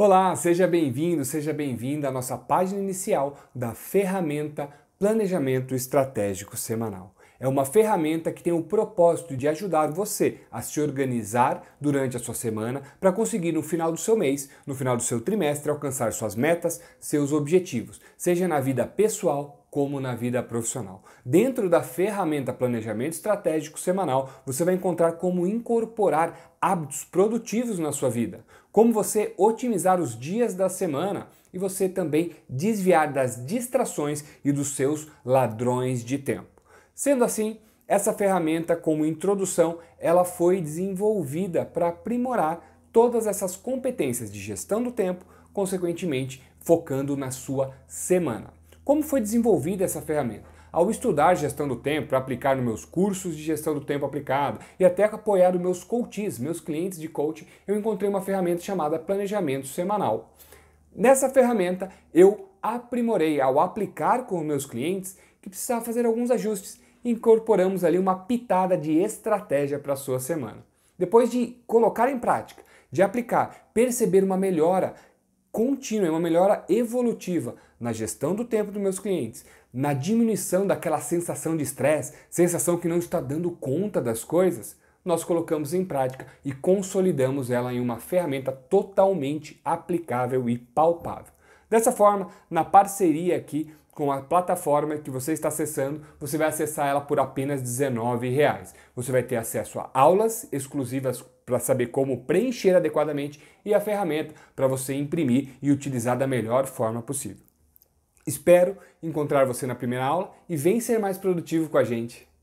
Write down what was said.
Olá, seja bem-vindo, seja bem-vinda à nossa página inicial da ferramenta Planejamento Estratégico Semanal. É uma ferramenta que tem o propósito de ajudar você a se organizar durante a sua semana para conseguir no final do seu mês, no final do seu trimestre, alcançar suas metas, seus objetivos, seja na vida pessoal como na vida profissional. Dentro da ferramenta Planejamento Estratégico Semanal, você vai encontrar como incorporar hábitos produtivos na sua vida, como você otimizar os dias da semana e você também desviar das distrações e dos seus ladrões de tempo. Sendo assim, essa ferramenta, como introdução, ela foi desenvolvida para aprimorar todas essas competências de gestão do tempo, consequentemente focando na sua semana. Como foi desenvolvida essa ferramenta? Ao estudar gestão do tempo, para aplicar nos meus cursos de gestão do tempo aplicado e até apoiar os meus coaches, meus clientes de coaching, eu encontrei uma ferramenta chamada Planejamento Semanal. Nessa ferramenta, eu aprimorei ao aplicar com meus clientes que precisava fazer alguns ajustes. Incorporamos ali uma pitada de estratégia para a sua semana. Depois de colocar em prática, de aplicar, perceber uma melhora, contínua, é uma melhora evolutiva na gestão do tempo dos meus clientes, na diminuição daquela sensação de estresse, sensação que não está dando conta das coisas, nós colocamos em prática e consolidamos ela em uma ferramenta totalmente aplicável e palpável. Dessa forma, na parceria aqui com a plataforma que você está acessando, você vai acessar ela por apenas R$19. Você vai ter acesso a aulas exclusivas para saber como preencher adequadamente e a ferramenta para você imprimir e utilizar da melhor forma possível. Espero encontrar você na primeira aula e vem ser mais produtivo com a gente.